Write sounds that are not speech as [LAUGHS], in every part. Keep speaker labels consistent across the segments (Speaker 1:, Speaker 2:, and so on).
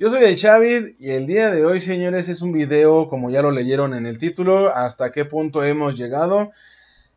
Speaker 1: yo soy el Xavid y el día de hoy, señores, es un video, como ya lo leyeron en el título, hasta qué punto hemos llegado.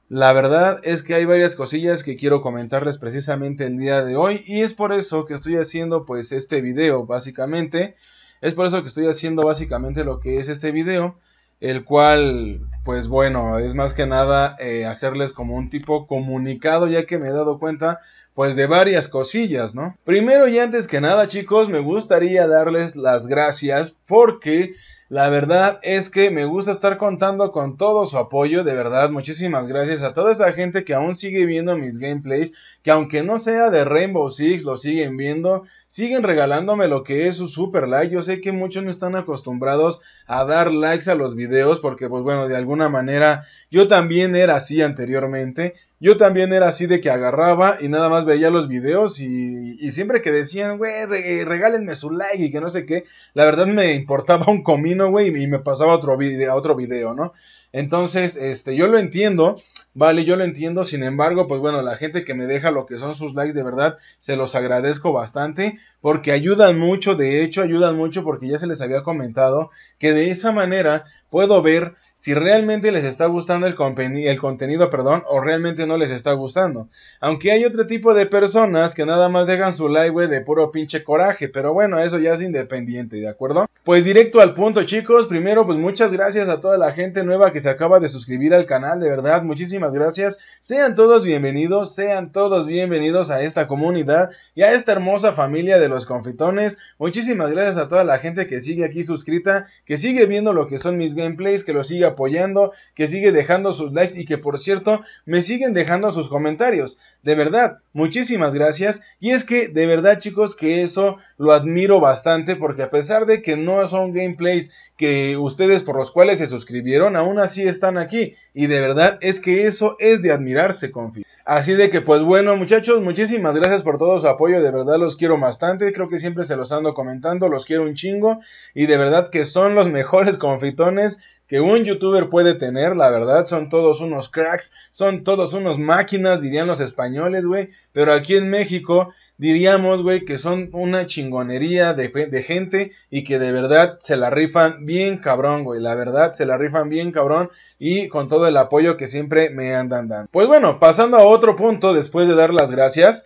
Speaker 1: La verdad es que hay varias cosillas que quiero comentarles precisamente el día de hoy y es por eso que estoy haciendo pues este video, básicamente. Es por eso que estoy haciendo básicamente lo que es este video, el cual, pues bueno, es más que nada eh, hacerles como un tipo comunicado, ya que me he dado cuenta pues de varias cosillas, ¿no? Primero y antes que nada, chicos, me gustaría darles las gracias porque la verdad es que me gusta estar contando con todo su apoyo, de verdad, muchísimas gracias a toda esa gente que aún sigue viendo mis gameplays, que aunque no sea de Rainbow Six, lo siguen viendo, siguen regalándome lo que es su super like, yo sé que muchos no están acostumbrados a dar likes a los videos, porque pues bueno, de alguna manera yo también era así anteriormente, yo también era así de que agarraba y nada más veía los videos y, siempre que decían, güey, regálenme su like y que no sé qué, la verdad me importaba un comino, güey, y me pasaba otro video, a otro video, ¿no? Entonces, este, yo lo entiendo, vale, yo lo entiendo, sin embargo, pues bueno, la gente que me deja lo que son sus likes, de verdad, se los agradezco bastante, porque ayudan mucho, de hecho, ayudan mucho porque ya se les había comentado que de esa manera puedo ver si realmente les está gustando el, el contenido perdón, o realmente no les está gustando. Aunque hay otro tipo de personas que nada más dejan su like, de puro pinche coraje, pero bueno, eso ya es independiente, ¿de acuerdo? Pues directo al punto, chicos. Primero, pues muchas gracias a toda la gente nueva que se acaba de suscribir al canal, de verdad, muchísimas gracias. Sean todos bienvenidos, sean todos bienvenidos a esta comunidad y a esta hermosa familia de los confitones. Muchísimas gracias a toda la gente que sigue aquí suscrita, que sigue viendo lo que son mis gameplays, que lo sigue apoyando, que sigue dejando sus likes y que por cierto, me siguen dejando sus comentarios de verdad, muchísimas gracias. Y es que de verdad chicos que eso lo admiro bastante porque a pesar de que no son gameplays que ustedes por los cuales se suscribieron, aún así están aquí. Y de verdad es que eso es de admirarse, confío. Así de que pues bueno muchachos, muchísimas gracias por todo su apoyo, de verdad los quiero bastante, creo que siempre se los ando comentando, los quiero un chingo y de verdad que son los [LAUGHS] mejores confitones que un youtuber puede tener, la verdad, son todos unos cracks, son todos unos máquinas, dirían los españoles, güey, pero aquí en México diríamos, güey, que son una chingonería de, gente y que de verdad se la rifan bien cabrón, güey, la verdad, se la rifan bien cabrón y con todo el apoyo que siempre me andan dando. Pues bueno, pasando a otro punto, después de dar las gracias,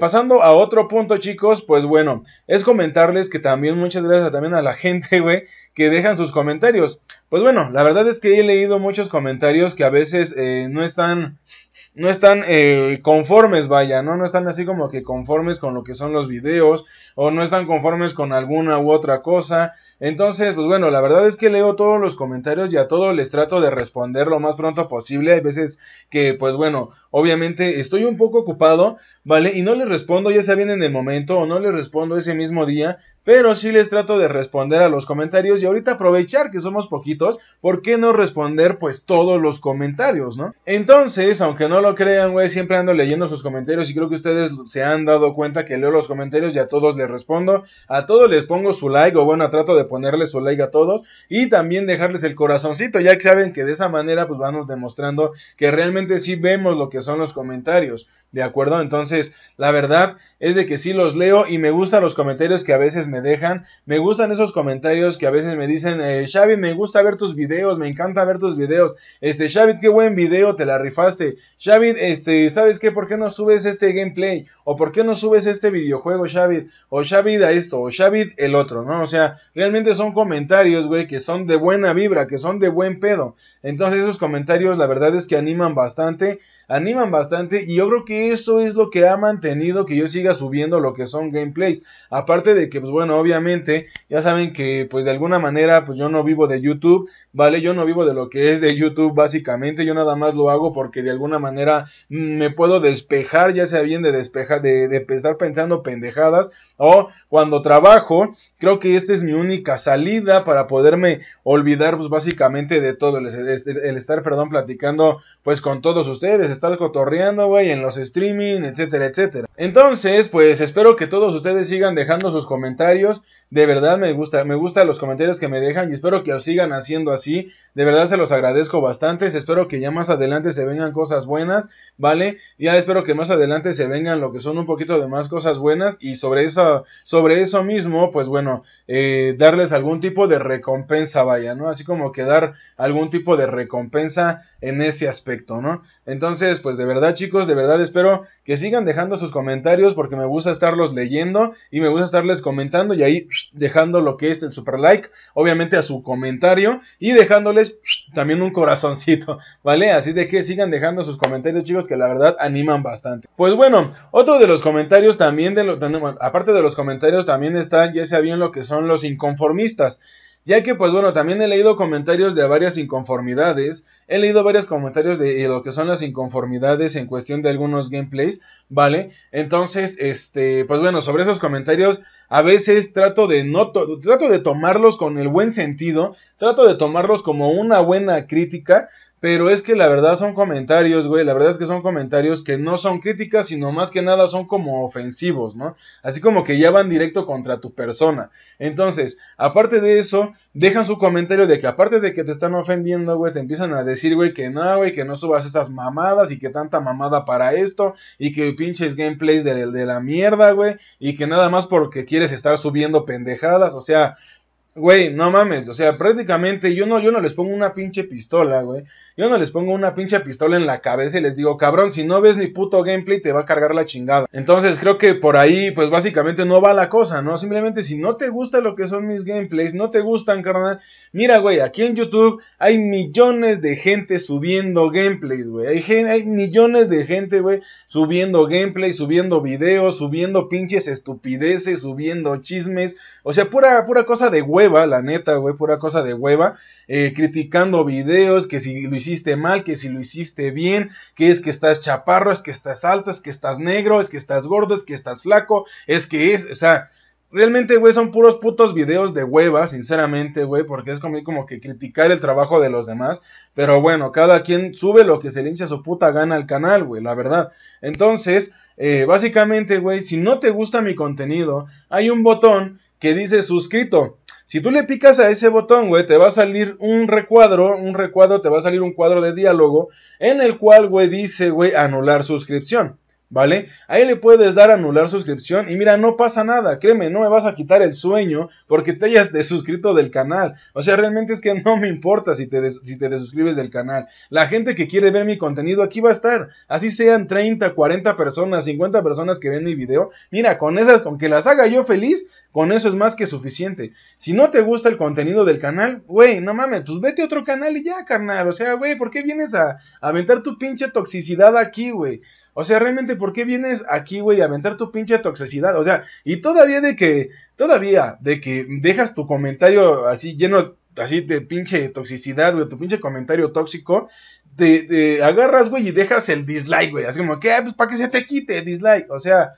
Speaker 1: Pasando a otro punto, chicos, pues bueno, es comentarles que también muchas gracias también a la [LAUGHS] gente, güey, que dejan sus comentarios. Pues bueno, la verdad es que he leído muchos comentarios que a veces eh, no están, no están eh, conformes, vaya, ¿no? No están así como que conformes con lo que son los videos o no están conformes con alguna u otra cosa. Entonces, pues bueno, la verdad es que leo todos los comentarios y a todos les trato de responder lo más pronto posible. Hay veces que, pues bueno, obviamente estoy un poco ocupado, ¿vale? Y no les respondo, ya sea bien en el momento o no les respondo ese mismo día, pero sí les trato de responder a los comentarios y ahorita aprovechar que somos poquitos, ¿por qué no responder pues todos los comentarios, no? Entonces, aunque no lo crean, güey, siempre ando leyendo sus comentarios y creo que ustedes se han dado cuenta que leo los comentarios y a todos les respondo, a todos les pongo su like o bueno, trato de ponerles su like a todos y también dejarles el corazoncito, ya que saben que de esa manera pues vamos demostrando que realmente sí vemos lo que son los comentarios, ¿de acuerdo? Entonces, la verdad es de que sí los leo y me gustan los comentarios que a veces me me dejan. Me gustan esos comentarios que a veces me dicen, eh, me gusta ver tus videos, me encanta ver tus videos. Este, Xavi, qué buen video, te la rifaste. Xavi, este, ¿sabes qué? ¿Por qué no subes este gameplay? ¿O por qué no subes este videojuego, Xavi? O Xavi a esto, o Xavi el otro, ¿no? O sea, realmente son comentarios, güey, que son de buena vibra, que son de buen pedo. Entonces esos comentarios, la verdad es que animan bastante animan bastante y yo creo que eso es lo que ha mantenido que yo siga subiendo lo que son gameplays. Aparte de que, pues bueno, obviamente, ya saben que pues de alguna manera, pues yo no vivo de YouTube, ¿vale? Yo no vivo de lo que es de YouTube básicamente, yo nada más lo hago porque de alguna manera mm, me puedo despejar, ya sea bien de despejar, de, de estar pensando pendejadas o cuando trabajo, creo que esta es mi única salida para poderme olvidar pues básicamente de todo, el, estar, perdón, platicando pues con todos ustedes, estar cotorreando, güey, en los streaming, etcétera, etcétera. Entonces, pues espero que todos ustedes sigan dejando sus comentarios, de verdad me gusta, me gusta los comentarios que me dejan y espero que los sigan haciendo así. De verdad se los agradezco bastante. Espero que ya más adelante se vengan cosas buenas, ¿vale? Ya espero que más adelante se vengan lo que son un poquito de más cosas buenas y sobre eso, sobre eso mismo, pues bueno, eh, darles algún tipo de recompensa, vaya, ¿no? Así como que dar algún tipo de recompensa en ese aspecto, ¿no? Entonces, pues de verdad chicos, de verdad espero que sigan dejando sus comentarios porque me gusta estarlos leyendo y me gusta estarles comentando y ahí pues, dejando lo que es el super like, obviamente a su comentario y dejándoles pues, también un corazoncito, [LAUGHS] ¿vale? Así de que sigan dejando sus comentarios, chicos, que la verdad animan bastante. Pues bueno, otro de los comentarios también de aparte de los comentarios también están ya sea bien lo que son los inconformistas ya que pues bueno, también he leído comentarios de varias inconformidades, he leído varios comentarios de lo que son las inconformidades en cuestión de algunos gameplays, ¿vale? Entonces, este, pues bueno, sobre esos comentarios a veces trato de no trato de tomarlos con el buen sentido, trato de tomarlos como una buena crítica, pero es que la verdad son comentarios, güey. La verdad es que son comentarios que no son críticas, sino más que nada son como ofensivos, ¿no? Así como que ya van directo contra tu persona. Entonces, aparte de eso, dejan su comentario de que aparte de que te están ofendiendo, güey, te empiezan a decir, güey, que no, güey, que no subas esas mamadas y que tanta mamada para esto y que pinches gameplays de, de la mierda, güey, y que nada más porque quieres estar subiendo pendejadas. O sea, Güey, no mames, o sea, prácticamente yo no, yo no les pongo una pinche pistola, güey. Yo no les pongo una pinche pistola en la cabeza y les digo, cabrón, si no ves mi puto gameplay te va a cargar la chingada. Entonces creo que por ahí, pues básicamente no va la cosa, ¿no? Simplemente si no te gusta lo que son mis gameplays, no te gustan, carnal. Mira, güey, aquí en YouTube hay millones de gente subiendo gameplays, güey. Hay, hay millones de gente, güey, subiendo gameplay, subiendo videos, subiendo pinches estupideces, subiendo chismes. O sea, pura, pura cosa de huevo la neta, güey, pura cosa de hueva, eh, criticando videos, que si lo hiciste mal, que si lo hiciste bien, que es que estás chaparro, es que estás alto, es que estás negro, es que estás gordo, es que estás flaco, es que es, o sea, Realmente, güey, son puros putos videos de hueva, sinceramente, güey, porque es como, como, que criticar el trabajo de los demás. Pero bueno, cada quien sube lo que se le hincha su puta gana al canal, güey, la verdad. Entonces, eh, básicamente, güey, si no te gusta mi contenido, hay un botón que dice suscrito. Si tú le picas a ese botón, güey, te va a salir un recuadro, un recuadro, te va a salir un cuadro de diálogo en el cual, güey, dice, güey, anular suscripción. ¿Vale? Ahí le puedes dar anular suscripción y mira, no pasa nada, créeme, no me vas a quitar el sueño porque te hayas desuscrito del canal. O sea, realmente es que no me importa si te, si te desuscribes del canal. La gente que quiere ver mi contenido aquí va a estar. Así sean 30, 40 personas, 50 personas que ven mi video. Mira, con esas, con que las haga yo feliz, con eso es más que suficiente. Si no te gusta el contenido del canal, güey, no mames, pues vete a otro canal y ya, carnal. O sea, güey, ¿por qué vienes a, aventar tu pinche toxicidad aquí, güey? O sea, realmente, ¿por qué vienes aquí, güey, a aventar tu pinche toxicidad? O sea, y todavía de que, todavía de que dejas tu comentario así lleno, así de pinche toxicidad, güey, tu pinche comentario tóxico, te, agarras, güey, y dejas el dislike, güey. Así como, que, ah, Pues para que se te quite dislike. O sea,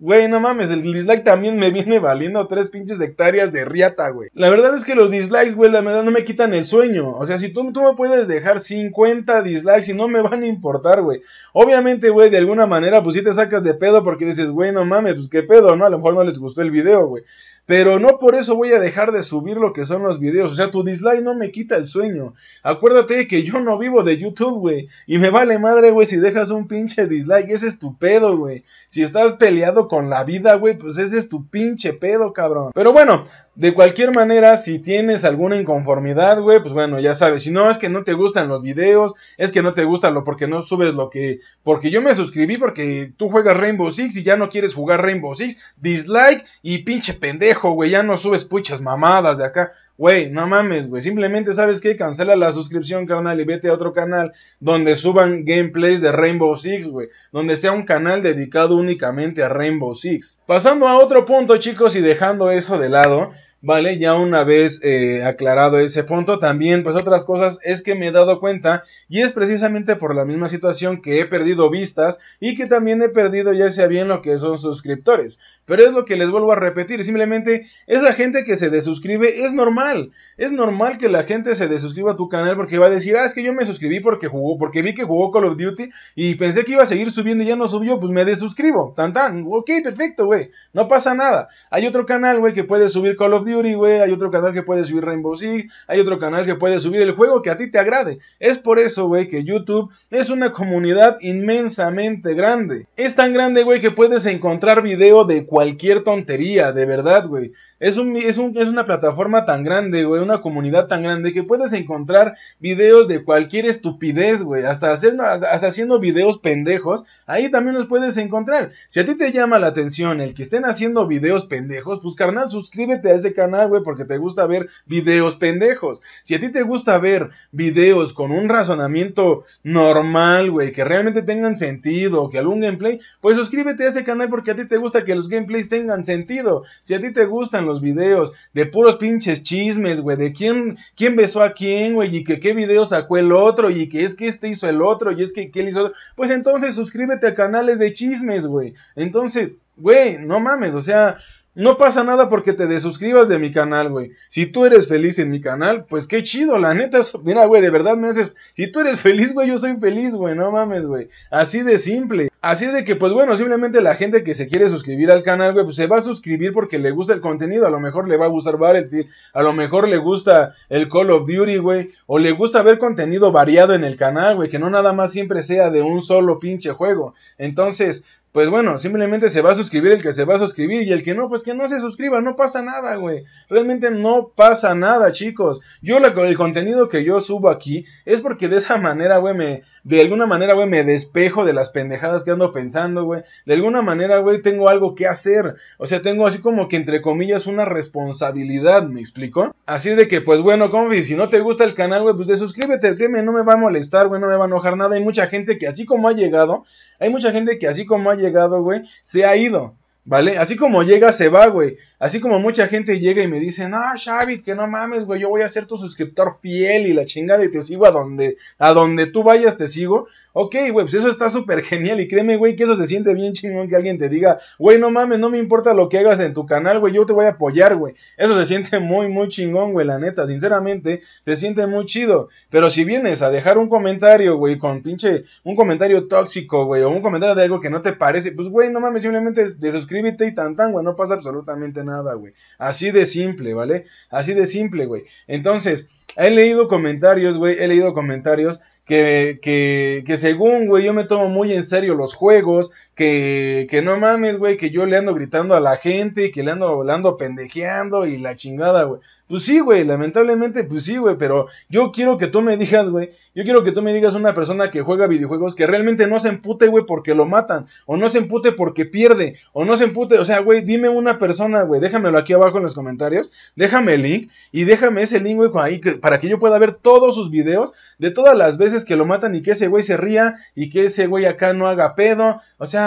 Speaker 1: Güey, no mames, el dislike también me viene valiendo tres pinches hectáreas de riata, güey. La verdad es que los dislikes, güey, la verdad no me quitan el sueño. O sea, si tú, tú me puedes dejar 50 dislikes y no me van a importar, güey. Obviamente, güey, de alguna manera, pues si te sacas de pedo porque dices, güey, no mames, pues qué pedo, ¿no? A lo mejor no les gustó el video, güey. Pero no por eso voy a dejar de subir lo que son los videos. O sea, tu dislike no me quita el sueño. Acuérdate que yo no vivo de YouTube, güey. Y me vale madre, güey, si dejas un pinche dislike. Ese es tu pedo, güey. Si estás peleado con la vida, güey, pues ese es tu pinche pedo, cabrón. Pero bueno, de cualquier manera, si tienes alguna inconformidad, güey, pues bueno, ya sabes. Si no, es que no te gustan los videos, es que no te gusta lo porque no subes lo que. Porque yo me suscribí porque tú juegas Rainbow Six y ya no quieres jugar Rainbow Six. Dislike y pinche pendejo ya no subes puchas mamadas de acá. Güey, no mames, güey. Simplemente sabes que cancela la suscripción, carnal, y vete a otro canal donde suban gameplays de Rainbow Six, güey. Donde sea un canal dedicado únicamente a Rainbow Six. Pasando a otro punto, chicos, y dejando eso de lado. Vale, ya una vez eh, aclarado ese punto, también pues otras cosas es que me he dado cuenta y es precisamente por la misma situación que he perdido vistas y que también he perdido ya sea bien lo que son suscriptores. Pero es lo que les vuelvo a repetir, simplemente es la gente que se desuscribe es normal, es normal que la gente se desuscriba a tu canal porque va a decir, ah, es que yo me suscribí porque jugó, porque vi que jugó Call of Duty y pensé que iba a seguir subiendo y ya no subió, pues me desuscribo, tan tan, ok, perfecto, güey, no pasa nada. Hay otro canal, güey, que puede subir Call of Duty güey, hay otro canal que puede subir Rainbow Six, hay otro canal que puede subir el juego que a ti te agrade. Es por eso, güey, que YouTube es una comunidad inmensamente grande. Es tan grande, güey, que puedes encontrar video de cualquier tontería, de verdad, güey. Es, un, es una plataforma tan grande, güey, una comunidad tan grande que puedes encontrar videos de cualquier estupidez, güey, hasta, hacer, hasta haciendo videos pendejos, ahí también los puedes encontrar. Si a ti te llama la atención el que estén haciendo videos pendejos, pues carnal, suscríbete a ese canal canal, güey, porque te gusta ver videos pendejos. Si a ti te gusta ver videos con un razonamiento normal, güey, que realmente tengan sentido, que algún gameplay, pues suscríbete a ese canal porque a ti te gusta que los gameplays tengan sentido. Si a ti te gustan los videos de puros pinches chismes, güey, de quién, quién besó a quién, güey, y que qué video sacó el otro, y que es que este hizo el otro, y es que, que él hizo pues entonces suscríbete a canales de chismes, güey. Entonces, güey, no mames, o sea, no pasa nada porque te desuscribas de mi canal, güey. Si tú eres feliz en mi canal, pues qué chido, la neta. Mira, güey, de verdad me haces. Si tú eres feliz, güey, yo soy feliz, güey. No mames, güey. Así de simple. Así de que, pues bueno, simplemente la gente que se quiere suscribir al canal, güey, pues se va a suscribir porque le gusta el contenido. A lo mejor le va a gustar Battlefield, a lo mejor le gusta el Call of Duty, güey, o le gusta ver contenido variado en el canal, güey, que no nada más siempre sea de un solo pinche juego. Entonces, pues bueno, simplemente se va a suscribir el que se va a suscribir y el que no, pues que no se suscriba, no pasa nada, güey. Realmente no pasa nada, chicos. Yo el contenido que yo subo aquí es porque de esa manera, güey, me de alguna manera, güey, me despejo de las pendejadas que ando pensando, güey. De alguna manera, güey, tengo algo que hacer. O sea, tengo así como que, entre comillas, una responsabilidad, ¿me explico? Así de que, pues bueno, confi, si no te gusta el canal, güey, pues de suscríbete, no me va a molestar, güey, no me va a enojar nada. Hay mucha gente que así como ha llegado, hay mucha gente que así como ha llegado, güey, se ha ido. ¿Vale? Así como llega, se va, güey. Así como mucha gente llega y me dice, no, Xavi, que no mames, güey, yo voy a ser tu suscriptor fiel y la chingada y te sigo a donde, a donde tú vayas, te sigo. Ok, güey, pues eso está súper genial y créeme, güey, que eso se siente bien chingón que alguien te diga, güey, no mames, no me importa lo que hagas en tu canal, güey, yo te voy a apoyar, güey. Eso se siente muy, muy chingón, güey, la neta, sinceramente, se siente muy chido. Pero si vienes a dejar un comentario, güey, con pinche, un comentario tóxico, güey, o un comentario de algo que no te parece, pues, güey, no mames, simplemente desuscríbete y tan tan, güey, no pasa absolutamente nada nada, güey. Así de simple, ¿vale? Así de simple, güey. Entonces, he leído comentarios, güey, he leído comentarios que, que, que según, güey, yo me tomo muy en serio los juegos, que, que no mames, güey, que yo le ando gritando a la gente, que le ando, le pendejeando y la chingada, güey. Pues sí, güey, lamentablemente, pues sí, güey, pero yo quiero que tú me digas, güey, yo quiero que tú me digas una persona que juega videojuegos que realmente no se empute, güey, porque lo matan, o no se empute porque pierde, o no se empute, o sea, güey, dime una persona, güey, déjamelo aquí abajo en los comentarios, déjame el link y déjame ese link, güey, ahí para que yo pueda ver todos sus videos de todas las veces que lo matan y que ese güey se ría y que ese güey acá no haga pedo, o sea,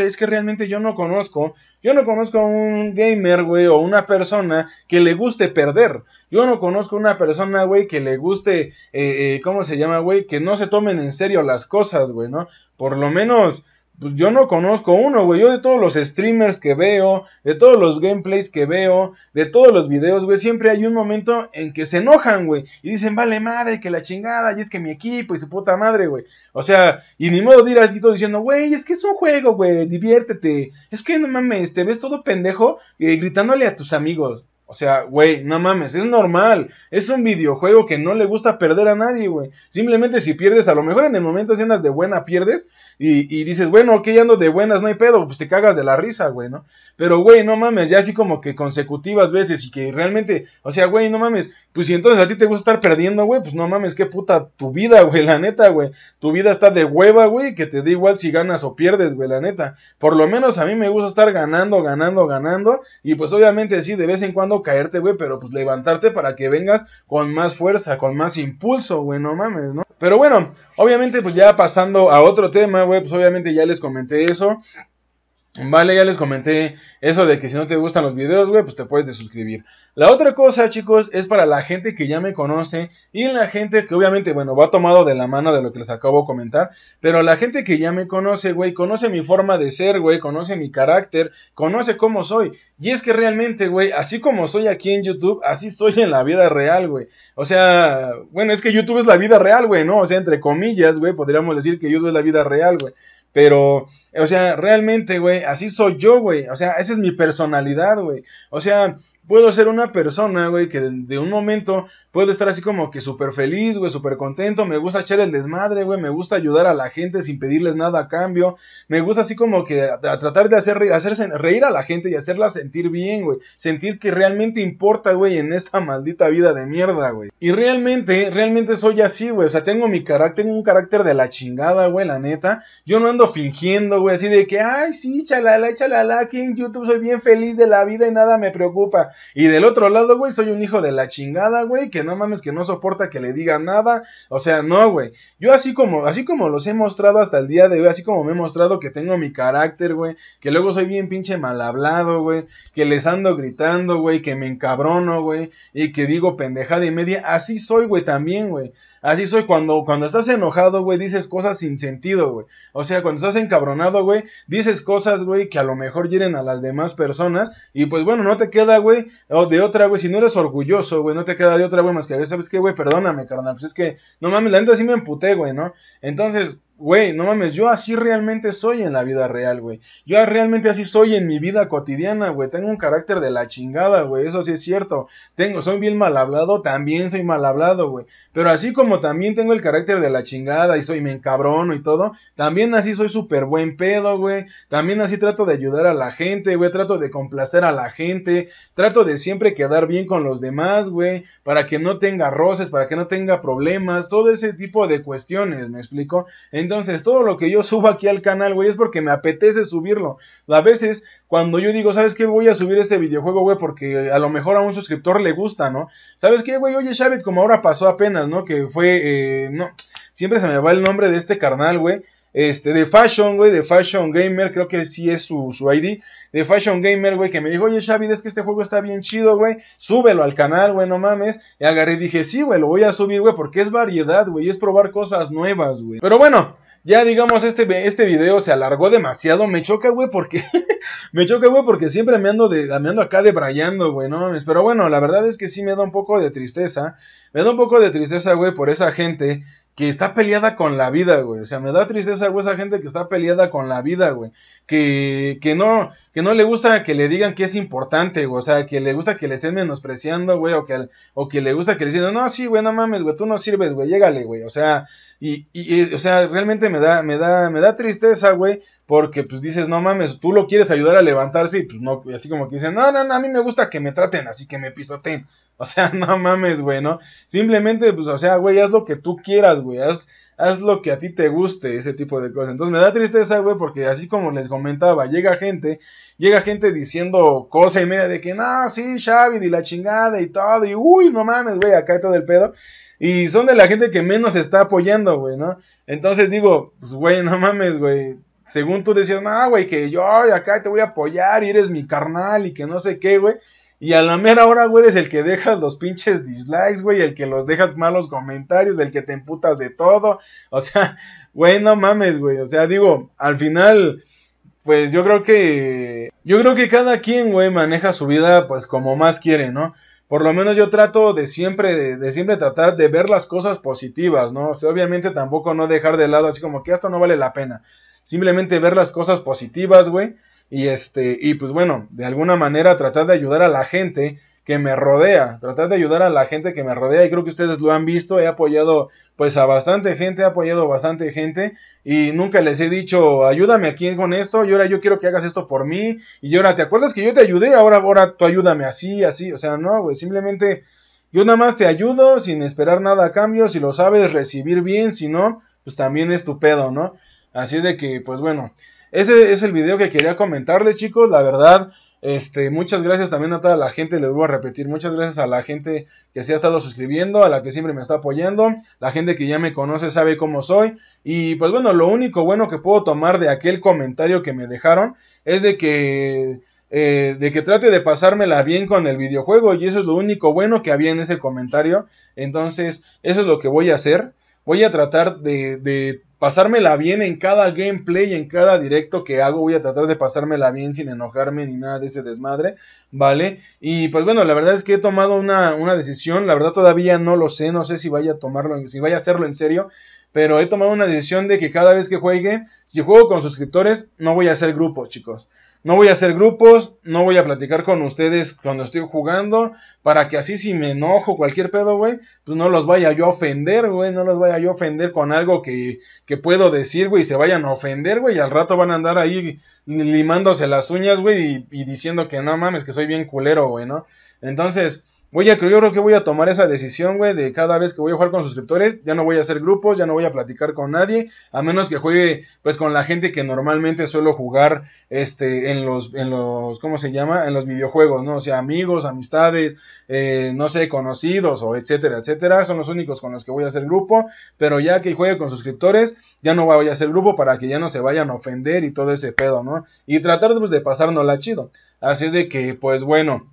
Speaker 1: es que realmente yo no conozco, yo no conozco a un gamer, güey, o una persona que le guste perder. Yo no conozco a una persona, güey, que le guste, eh, eh, ¿cómo se llama, güey? Que no se tomen en serio las cosas, güey, ¿no? Por lo menos pues yo no conozco uno, güey. Yo de todos los streamers que veo, de todos los gameplays que veo, de todos los videos, güey, siempre hay un momento en que se enojan, güey. Y dicen, vale madre, que la chingada, y es que mi equipo y su puta madre, güey. O sea, y ni modo de ir así todo diciendo, güey, es que es un juego, güey, diviértete. Es que no mames, te ves todo pendejo eh, gritándole a tus amigos. O sea, güey, no mames, es normal. Es un videojuego que no le gusta perder a nadie, güey. Simplemente si pierdes, a lo mejor en el momento si andas de buena, pierdes. Y, dices, bueno, ok, ando de buenas, no hay pedo. Pues te cagas de la risa, güey, ¿no? Pero, güey, no mames, ya así como que consecutivas veces y que realmente, o sea, güey, no mames. Pues si entonces a ti te gusta estar perdiendo, güey, pues no mames, qué puta tu vida, [LAUGHS] güey, la neta, güey. Tu vida está de hueva, güey, que te da igual si ganas o pierdes, güey, la neta. Por lo menos a mí me gusta estar ganando, ganando, ganando. Y pues obviamente así de vez en cuando caerte, güey, pero pues levantarte para que vengas con más fuerza, con más impulso, güey, no mames, ¿no? Pero bueno, obviamente pues ya pasando a otro tema, güey, pues obviamente ya les comenté eso. Vale, ya les comenté eso de que si no te gustan los videos, güey, pues te puedes desuscribir. La otra cosa, chicos, es para la gente que ya me conoce y la gente que obviamente, bueno, va tomado de la mano de lo que les acabo de comentar, pero la gente que ya me conoce, güey, conoce mi forma de ser, güey, conoce mi carácter, conoce cómo soy. Y es que realmente, güey, así como soy aquí en YouTube, así soy en la vida real, güey. O sea, bueno, es que YouTube es la vida real, güey, ¿no? O sea, entre comillas, güey, podríamos decir que YouTube es la vida real, güey. Pero, o sea, realmente, güey, así soy yo, güey. O sea, esa es mi personalidad, güey. O sea, puedo ser una persona, güey, que de, un momento puedo estar así como que súper feliz, güey, súper contento, me gusta echar el desmadre, güey, me gusta ayudar a la gente sin pedirles nada a cambio, me gusta así como que tratar de hacer reír a la gente y hacerla sentir bien, güey, sentir que realmente importa, güey, en esta maldita vida de mierda, güey. Y realmente, realmente soy así, güey, o sea, tengo mi carácter, tengo un carácter de la chingada, güey, la neta, yo no ando fingiendo, güey, así de que, ay, sí, chalala, chalala, aquí en YouTube soy bien feliz de la vida y nada me preocupa. Y del otro lado, güey, soy un hijo de la chingada, güey, que no mames, que no soporta que le diga nada. O sea, no, güey. Yo así como, así como los he mostrado hasta el día de hoy, así como me he mostrado que tengo mi carácter, güey, que luego soy bien pinche mal hablado, güey, que les ando gritando, güey, que me encabrono, güey, y que digo pendejada y media, así soy, güey, también, güey. Así soy cuando, cuando estás enojado, güey, dices cosas sin sentido, güey. O sea, cuando estás encabronado, güey, dices cosas, güey, que a lo mejor hieren a las demás personas. Y pues bueno, no te queda, güey, o de otra, güey, si no eres orgulloso, güey, no te queda de otra, güey, más que, ¿sabes qué, güey? Perdóname, carnal. Pues es que, no mames, la neta así me emputé, güey, ¿no? Entonces, Güey, no mames, yo así realmente soy en la vida real, güey. Yo realmente así soy en mi vida cotidiana, güey. Tengo un carácter de la chingada, güey. Eso sí es cierto. Tengo, soy bien mal hablado, también soy mal hablado, güey. Pero así como también tengo el carácter de la chingada y soy me encabrono y todo, también así soy súper buen pedo, güey. También así trato de ayudar a la gente, güey. Trato de complacer a la gente. Trato de siempre quedar bien con los demás, güey. Para que no tenga roces, para que no tenga problemas. Todo ese tipo de cuestiones, ¿me explico? En entonces, todo lo que yo subo aquí al canal, güey, es porque me apetece subirlo. A veces, cuando yo digo, ¿sabes qué? Voy a subir este videojuego, güey, porque a lo mejor a un suscriptor le gusta, ¿no? ¿Sabes qué, güey? Oye, Shabit, como ahora pasó apenas, ¿no? Que fue, eh, no, siempre se me va el nombre de este carnal, güey. Este, de Fashion, güey, de Fashion Gamer, creo que sí es su, ID. De Fashion Gamer, güey, que me dijo, oye, Xavi, es que este juego está bien chido, güey. Súbelo al canal, güey, no mames. Y agarré y dije, sí, güey, lo voy a subir, güey, porque es variedad, güey, es probar cosas nuevas, güey. Pero bueno, ya digamos, este, este video se alargó demasiado. Me choca, güey, porque. [LAUGHS] me choca, güey, porque siempre me ando, de, me ando acá debrayando, güey, no mames. Pero bueno, la verdad es que sí me da un poco de tristeza me da un poco de tristeza, güey, por esa gente que está peleada con la vida, güey. O sea, me da tristeza, güey, esa gente que está peleada con la vida, güey. Que, que, no, que no le gusta que le digan que es importante, güey. O sea, que le gusta que le estén menospreciando, güey. O que, o que le gusta que le digan, no, sí, güey, no mames, güey, tú no sirves, güey, llégale, güey. O sea, y, y, o sea, realmente me da, me da, me da tristeza, güey. Porque, pues, dices, no mames, tú lo quieres ayudar a levantarse y, pues, no, así como que dicen, no, no, no, a mí me gusta que me traten, así que me pisoteen. O sea, [LAUGHS] no mames, güey, ¿no? Simplemente, pues, o sea, güey, haz lo que tú quieras, güey. Haz, lo que a ti te guste, ese tipo de cosas. Entonces me da tristeza, güey, porque así como les comentaba, llega gente, llega gente diciendo cosa y media de que, no, sí, Xavi, y la chingada y todo, y uy, no mames, güey, acá hay todo el pedo. Y son de la gente que menos está apoyando, güey, ¿no? Entonces digo, pues, güey, no mames, güey. Según tú decías, no, güey, que yo acá te voy a apoyar y eres mi carnal y que no sé qué, güey. Y a la mera hora, güey, eres el que dejas los pinches dislikes, güey, el que los dejas malos comentarios, el que te emputas de todo. O sea, [LAUGHS] güey, no mames, güey. O sea, digo, al final, pues yo creo que. Yo creo que cada quien, güey, maneja su vida, pues como más quiere, ¿no? por lo menos yo trato de siempre, de, siempre tratar de ver las cosas positivas, ¿no? O sea, obviamente tampoco no dejar de lado así como que esto no vale la pena. Simplemente ver las cosas positivas, güey. Y este, y pues bueno, de alguna manera tratar de ayudar a la gente que me rodea, tratar de ayudar a la gente que me rodea y creo que ustedes lo han visto, he apoyado pues a bastante gente, he apoyado bastante gente y nunca les he dicho ayúdame aquí con esto y ahora yo quiero que hagas esto por mí y ahora te acuerdas que yo te ayudé, ahora, ahora tú ayúdame así, así, o sea, no, güey, simplemente yo nada más te ayudo sin esperar nada a cambio, si lo sabes recibir bien, si no, pues también es tu pedo, ¿no? Así de que pues bueno. Ese es el video que quería comentarle chicos. La verdad, este, muchas gracias también a toda la gente, le vuelvo a repetir, muchas gracias a la gente que se ha estado suscribiendo, a la que siempre me está apoyando, la gente que ya me conoce sabe cómo soy. Y pues bueno, lo único bueno que puedo tomar de aquel comentario que me dejaron es de que... Eh, de que trate de pasármela bien con el videojuego y eso es lo único bueno que había en ese comentario entonces eso es lo que voy a hacer voy a tratar de, pasármela bien en cada gameplay, en cada directo que hago, voy a tratar de pasármela bien sin enojarme ni nada de ese desmadre, ¿vale? Y pues bueno, la verdad es que he tomado una, decisión, la verdad todavía no lo sé, no sé si vaya a tomarlo, si vaya a hacerlo en serio, pero he tomado una decisión de que cada vez que juegue, si juego con suscriptores, no voy a hacer grupos, chicos. No voy a hacer grupos, no voy a platicar con ustedes cuando estoy jugando, para que así si me enojo cualquier pedo, güey, pues no los vaya yo a ofender, güey, no los vaya yo a ofender con algo que, que puedo decir, güey, se vayan a ofender, güey, y al rato van a andar ahí limándose las uñas, güey, y, y diciendo que no mames, que soy bien culero, güey, ¿no? Entonces, Voy a, yo creo que voy a tomar esa decisión, güey, de cada vez que voy a jugar con suscriptores, ya no voy a hacer grupos, ya no voy a platicar con nadie, a menos que juegue, pues, con la gente que normalmente suelo jugar, este, en los, en los, ¿cómo se llama? En los videojuegos, ¿no? O sea, amigos, amistades, eh, no sé, conocidos, o etcétera, etcétera, son los únicos con los que voy a hacer grupo, pero ya que juegue con suscriptores, ya no voy a hacer grupo para que ya no se vayan a ofender y todo ese pedo, ¿no? Y tratar, pues, de pasarnos La chido. Así de que, pues, bueno,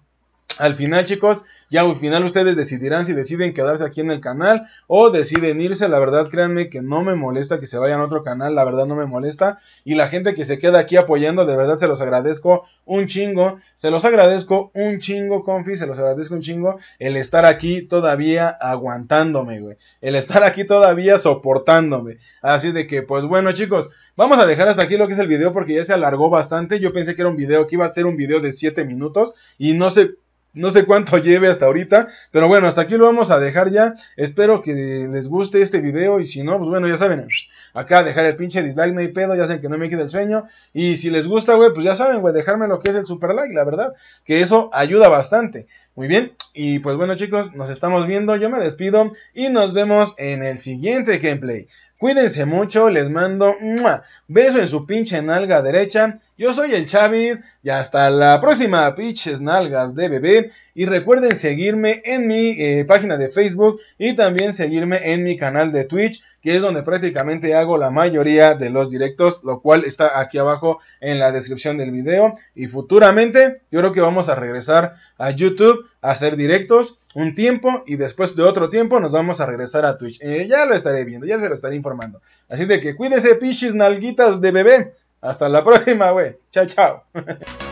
Speaker 1: al final, chicos, ya al final ustedes decidirán si deciden quedarse aquí en el canal o deciden irse. La verdad, créanme que no me molesta que se vayan a otro canal, la verdad no me molesta. Y la gente que se queda aquí apoyando, de verdad se los agradezco un chingo. Se los agradezco un chingo, confi, se los agradezco un chingo el estar aquí todavía aguantándome, güey. El estar aquí todavía soportándome. Así de que, pues bueno, chicos. Vamos a dejar hasta aquí lo que es el video porque ya se alargó bastante. Yo pensé que era un video, que iba a ser un video de 7 minutos y no sé no sé cuánto lleve hasta ahorita, pero bueno, hasta aquí lo vamos a dejar ya. Espero que les guste este video y si no, pues bueno, ya saben, acá dejar el pinche dislike, no hay pedo, ya saben que no me quede el sueño. Y si les gusta, güey, pues ya saben, güey, dejarme lo que es el super like, la verdad, que eso ayuda bastante. Muy bien, y pues bueno chicos, nos estamos viendo, yo me despido y nos vemos en el siguiente gameplay. Cuídense mucho, les mando un beso en su pinche nalga derecha. Yo soy el Chavid y hasta la próxima, pinches nalgas de bebé. Y recuerden seguirme en mi eh, página de Facebook y también seguirme en mi canal de Twitch, que es donde prácticamente hago la mayoría de los directos, lo cual está aquí abajo en la descripción del video. Y futuramente yo creo que vamos a regresar a YouTube a hacer directos un tiempo y después de otro tiempo nos vamos a regresar a Twitch. Eh, ya lo estaré viendo, ya se lo estaré informando. Así de que cuídense, pichis nalguitas de bebé. Hasta la [LAUGHS] próxima, güey. Chao, chao. [LAUGHS]